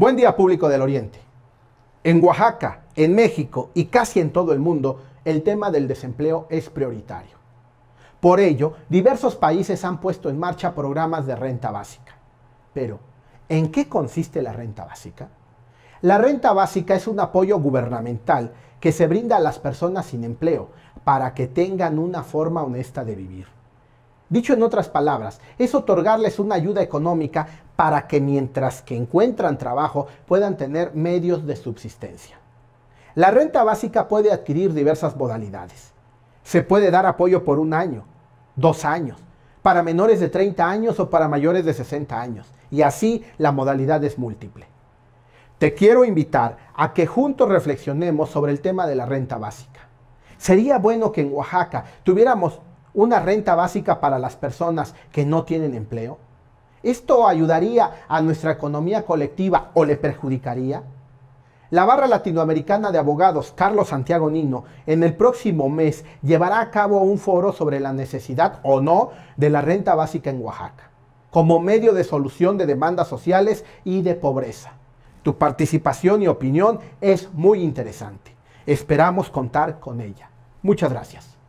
Buen día público del Oriente. En Oaxaca, en México y casi en todo el mundo, el tema del desempleo es prioritario. Por ello, diversos países han puesto en marcha programas de renta básica. Pero, ¿en qué consiste la renta básica? La renta básica es un apoyo gubernamental que se brinda a las personas sin empleo para que tengan una forma honesta de vivir. Dicho en otras palabras, es otorgarles una ayuda económica para que mientras que encuentran trabajo puedan tener medios de subsistencia. La renta básica puede adquirir diversas modalidades. Se puede dar apoyo por un año, dos años, para menores de 30 años o para mayores de 60 años, y así la modalidad es múltiple. Te quiero invitar a que juntos reflexionemos sobre el tema de la renta básica. Sería bueno que en Oaxaca tuviéramos una renta básica para las personas que no tienen empleo? ¿Esto ayudaría a nuestra economía colectiva o le perjudicaría? La barra latinoamericana de abogados Carlos Santiago Nino en el próximo mes llevará a cabo un foro sobre la necesidad o no de la renta básica en Oaxaca, como medio de solución de demandas sociales y de pobreza. Tu participación y opinión es muy interesante. Esperamos contar con ella. Muchas gracias.